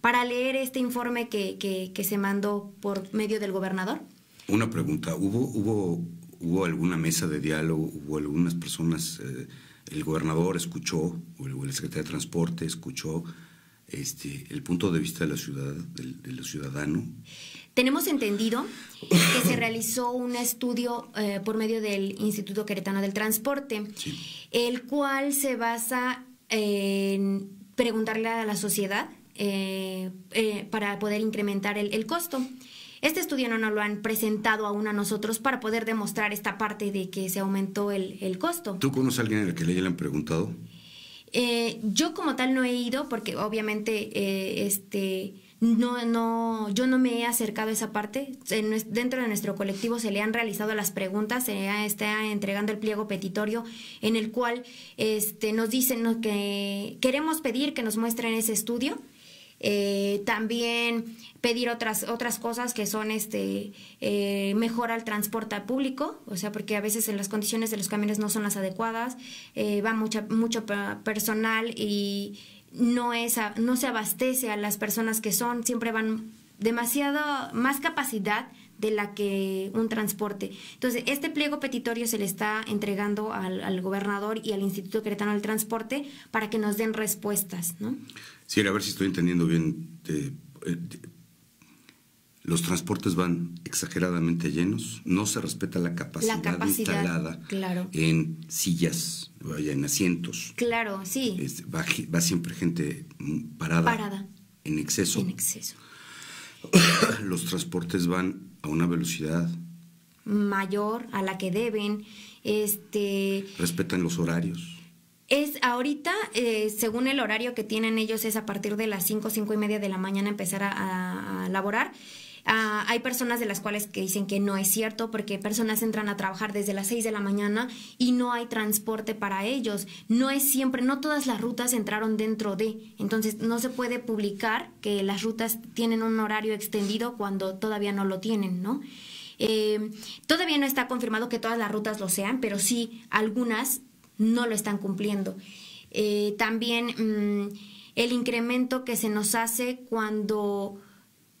para, leer este informe que, se mandó por medio del gobernador? Una pregunta, ¿hubo, hubo, hubo alguna mesa de diálogo? ¿Hubo algunas personas, eh, el gobernador escuchó, o el, secretario de Transporte escuchó este, el punto de vista de la ciudad, del, ciudadano? Tenemos entendido que se realizó un estudio eh, por medio del Instituto Queretano del Transporte, el cual se basa en preguntarle a la sociedad eh, eh, para poder incrementar el, costo. Este estudio no nos lo han presentado aún a nosotros para poder demostrar esta parte de que se aumentó el, costo. ¿Tú conoces a alguien al que le hayan preguntado? Eh, yo como tal no he ido porque obviamente eh, este no no yo no me he acercado a esa parte dentro de nuestro colectivo se le han realizado las preguntas se está entregando el pliego petitorio en el cual este nos dicen que queremos pedir que nos muestren ese estudio eh, también pedir otras, otras cosas que son este, eh, mejora el transporte público, o sea, porque a veces en las condiciones de los camiones no son las adecuadas, eh, va mucha, mucho personal y no, es, no se abastece a las personas que son, siempre van demasiado más capacidad de la que un transporte. Entonces, este pliego petitorio se le está entregando al, gobernador y al Instituto Cretano del Transporte para que nos den respuestas, ¿no? Sí, a ver si estoy entendiendo bien. Eh, eh, los transportes van exageradamente llenos, no se respeta la capacidad, instalada claro. en sillas, vaya, en asientos. Claro, sí. va, va, siempre gente mm, parada. Parada. En exceso. En exceso. los transportes van a una velocidad mayor a la que deben, este respetan los horarios. Es ahorita, eh, según el horario que tienen ellos, es a partir de las 5, 5 y media de la mañana empezar a laborar. Ah, hay personas de las cuales que dicen que no es cierto porque personas entran a trabajar desde las 6 de la mañana y no hay transporte para ellos. No es siempre, no todas las rutas entraron dentro de. Entonces no se puede publicar que las rutas tienen un horario extendido cuando todavía no lo tienen, ¿no? Eh, todavía no está confirmado que todas las rutas lo sean, pero sí algunas no lo están cumpliendo. Eh, también mm, el incremento que se nos hace cuando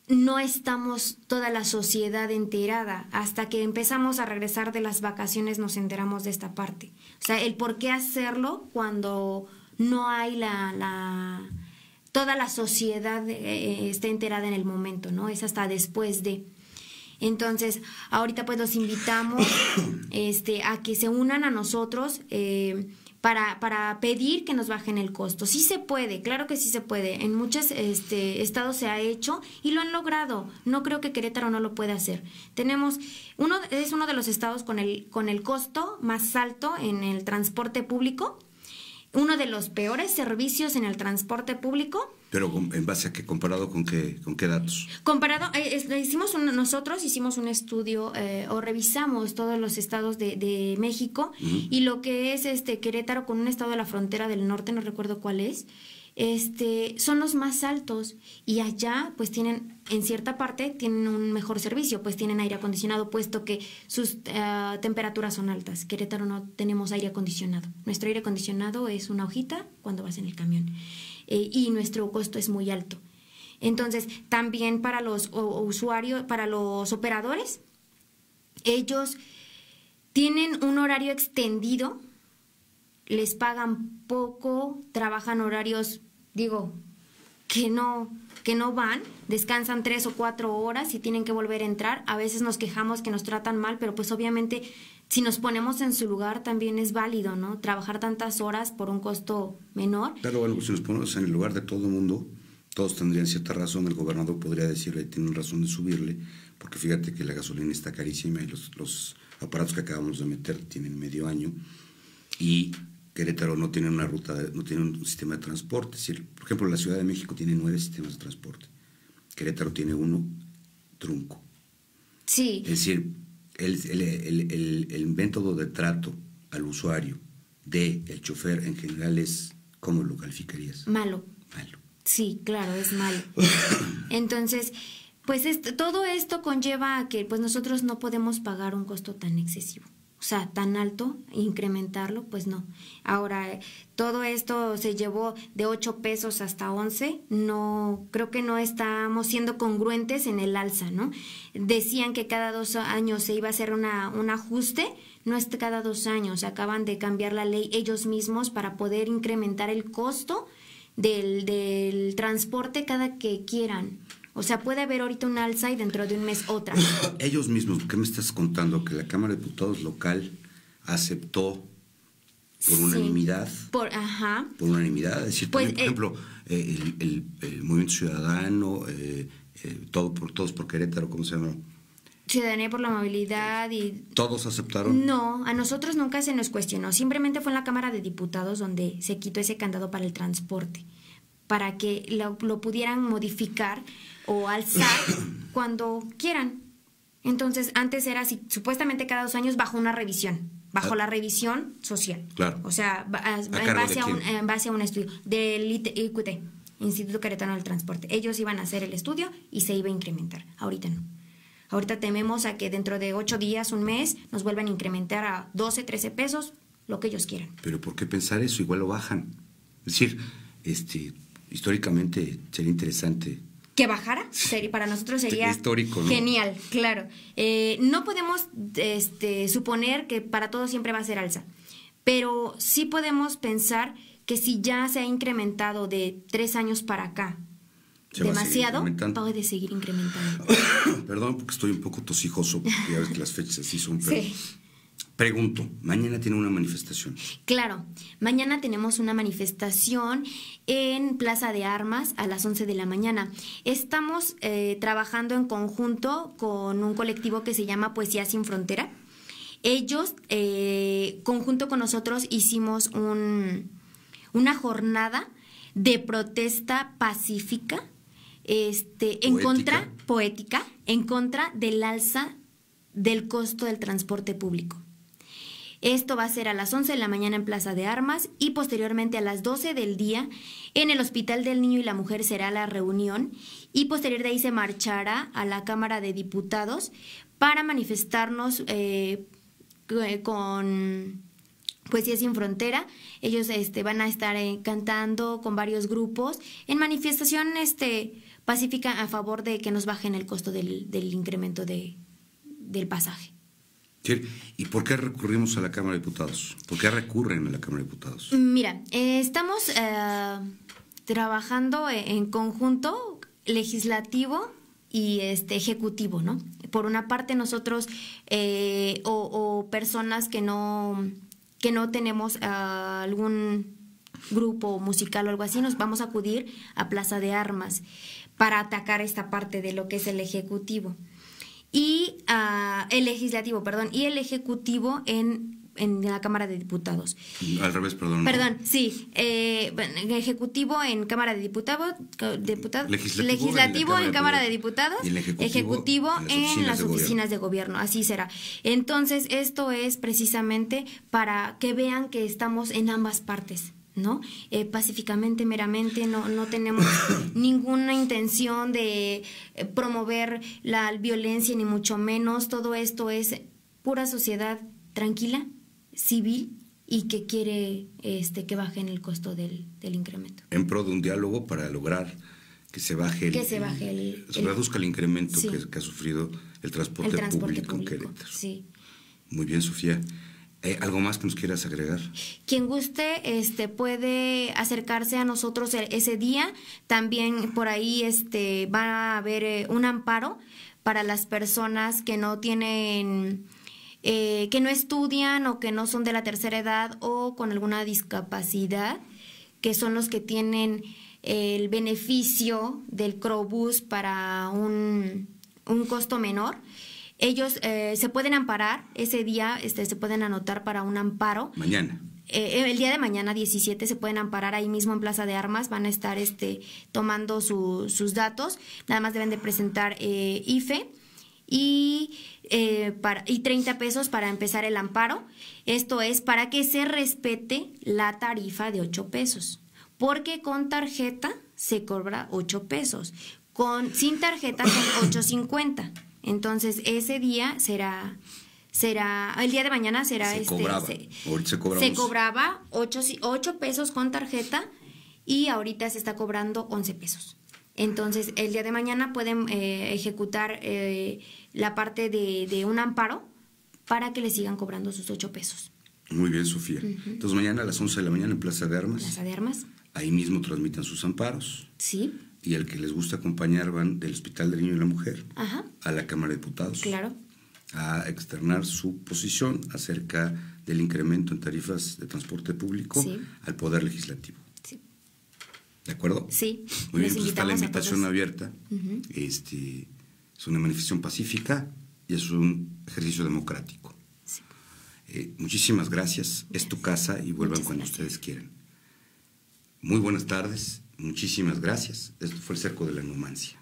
no estamos toda la sociedad enterada. Hasta que empezamos a regresar de las vacaciones nos enteramos de esta parte. O sea, el por qué hacerlo cuando no hay la... la toda la sociedad eh, eh, está enterada en el momento, ¿no? Es hasta después de... Entonces, ahorita pues los invitamos este, a que se unan a nosotros. Eh, para, para pedir que nos bajen el costo. Sí se puede, claro que sí se puede. En muchos este, estados se ha hecho y lo han logrado. No creo que Querétaro no lo pueda hacer. Tenemos, uno es uno de los estados con el, con el costo más alto en el transporte público uno de los peores servicios en el transporte público. Pero en base a qué, comparado con qué, con qué datos. Comparado, eh, hicimos un, nosotros hicimos un estudio eh, o revisamos todos los estados de, México y lo que es este Querétaro con un estado de la frontera del norte, no recuerdo cuál es, este, son los más altos y allá pues tienen, en cierta parte, tienen un mejor servicio, pues tienen aire acondicionado, puesto que sus ah, temperaturas son altas. Querétaro no tenemos aire acondicionado. Nuestro aire acondicionado es una hojita cuando vas en el camión eh, y nuestro costo es muy alto. Entonces, también para los usuarios, para los operadores, ellos tienen un horario extendido, les pagan poco, trabajan horarios digo, que no, que no van, descansan tres o cuatro horas y tienen que volver a entrar. A veces nos quejamos que nos tratan mal, pero pues obviamente si nos ponemos en su lugar también es válido, ¿no? Trabajar tantas horas por un costo menor. Claro, bueno, si nos ponemos en el lugar de todo el mundo, todos tendrían cierta razón, el gobernador podría decirle, tienen razón de subirle, porque fíjate que la gasolina está carísima y los, los aparatos que acabamos de meter tienen medio año. Y Querétaro no tiene una ruta, no tiene un sistema de transporte. decir, por ejemplo, la Ciudad de México tiene nueve sistemas de transporte. Querétaro tiene uno trunco. Sí. Es decir, el, método de trato al usuario de el chofer en general es, ¿cómo lo calificarías? Malo. Malo. Sí, claro, es malo. Entonces, pues este, todo esto conlleva a que pues nosotros no podemos pagar un costo tan excesivo. O sea, tan alto, incrementarlo, pues no. Ahora, todo esto se llevó de 8 pesos hasta 11, no, creo que no estamos siendo congruentes en el alza, ¿no? Decían que cada dos años se iba a hacer una, un ajuste, no es cada dos años, acaban de cambiar la ley ellos mismos para poder incrementar el costo del, del transporte cada que quieran. O sea, puede haber ahorita un alza y dentro de un mes otra. Ellos mismos, ¿qué me estás contando? Que la Cámara de Diputados local aceptó por unanimidad. por, ajá. Por unanimidad. Es decir, pues, por ejemplo, eh, el, Movimiento Ciudadano, eh, eh, todo por, Todos por Querétaro, ¿cómo se llama? Ciudadanía por la movilidad y... ¿Todos aceptaron? No, a nosotros nunca se nos cuestionó. Simplemente fue en la Cámara de Diputados donde se quitó ese candado para el transporte para que lo, pudieran modificar o alzar cuando quieran. Entonces, antes era así, supuestamente cada dos años bajo una revisión, bajo ah. la revisión social. Claro. O sea, en, base a un, estudio del IQT, Instituto Caretano del Transporte. Ellos iban a hacer el estudio y se iba a incrementar. Ahorita no. Ahorita tememos a que dentro de ocho días, un mes, nos vuelvan a incrementar a 12, 13 pesos, lo que ellos quieran. Pero ¿por qué pensar eso? Igual lo bajan. Es decir, este, históricamente sería interesante que bajara sería, para nosotros sería genial claro eh, no podemos este, suponer que para todos siempre va a ser alza pero sí podemos pensar que si ya se ha incrementado de tres años para acá demasiado puede seguir incrementando perdón porque estoy un poco tosijoso porque ya ves que las fechas así son Pregunto, mañana tiene una manifestación. Claro, mañana tenemos una manifestación en Plaza de Armas a las 11 de la mañana. Estamos eh, trabajando en conjunto con un colectivo que se llama Poesía Sin Frontera. Ellos, eh, conjunto con nosotros, hicimos una jornada de protesta pacífica este, en contra, poética, en contra del alza del costo del transporte público. Esto va a ser a las 11 de la mañana en Plaza de Armas y posteriormente a las 12 del día en el Hospital del Niño y la Mujer será la reunión y posterior de ahí se marchará a la Cámara de Diputados para manifestarnos eh, eh, con Poesía sin Frontera. Ellos este, van a estar eh, cantando con varios grupos en manifestación este, pacífica a favor de que nos bajen el costo del, del incremento de, del pasaje. ¿Y por qué recurrimos a la Cámara de Diputados? ¿Por qué recurren a la Cámara de Diputados? Mira, eh, estamos eh, trabajando en conjunto legislativo y este ejecutivo, ¿no? Por una parte nosotros eh, o, o, personas que no que no tenemos algún grupo musical o algo así, nos vamos a acudir a Plaza de Armas para atacar esta parte de lo que es el ejecutivo y ah, el legislativo, perdón, y el ejecutivo en en la Cámara de Diputados. Al revés, perdón. Perdón, sí. Eh, ejecutivo en Cámara de Diputados. legislativo, en, Cámara, de, Diputados. ejecutivo, en las oficinas, de, gobierno. Así será. Entonces, esto es precisamente para que vean que estamos en ambas partes. ¿no? Eh, pacíficamente, meramente, no, tenemos ninguna intención de eh, promover la violencia, ni mucho menos. Todo esto es pura sociedad tranquila, civil y que quiere este, que bajen el costo del, incremento. En pro de un diálogo para lograr que se baje el, que se baje el, eh, reduzca el incremento que, ha sufrido el transporte, público, Muy bien, Sofía. Eh, ¿Algo más que nos quieras agregar? Quien guste este, puede acercarse a nosotros e-, ese día. También por ahí este, va a haber eh, un amparo para las personas que no tienen... Eh, que no estudian o que no son de la tercera edad o con alguna discapacidad, que son los que tienen el beneficio del Crobus para un, un costo menor. Ellos eh, se pueden amparar, ese día este, se pueden anotar para un amparo. Mañana. Eh, eh, el día de mañana 17 se pueden amparar ahí mismo en Plaza de Armas, van a estar este, tomando sus datos, nada más deben de presentar IFE y, y 30 pesos para empezar el amparo, esto es para que se respete la tarifa de 8 pesos, porque con tarjeta se cobra 8 pesos, con, sin tarjeta son 8.50. Entonces, ese día será será, el día de mañana será se este. Cobraba. Se, cobraba. se cobraba 8, pesos con tarjeta y ahorita se está cobrando 11 pesos. Entonces, el día de mañana pueden eh, ejecutar eh, la parte de, un amparo para que le sigan cobrando sus 8 pesos. Muy bien, Sofía. Entonces, mañana a las 11 de la mañana en Plaza de Armas. Plaza de Armas. Ahí mismo transmitan sus amparos. Sí y al que les gusta acompañar van del Hospital del Niño y la Mujer a la Cámara de Diputados. A externar su posición acerca del incremento en tarifas de transporte público al Poder Legislativo. ¿De acuerdo? Sí. Muy bien, pues está la invitación abierta. este, es una manifestación pacífica y es un ejercicio democrático. Eh, muchísimas gracias. Es tu casa y vuelvan cuando ustedes quieran. Muy buenas tardes Muchísimas gracias. Esto fue el cerco de la numancia.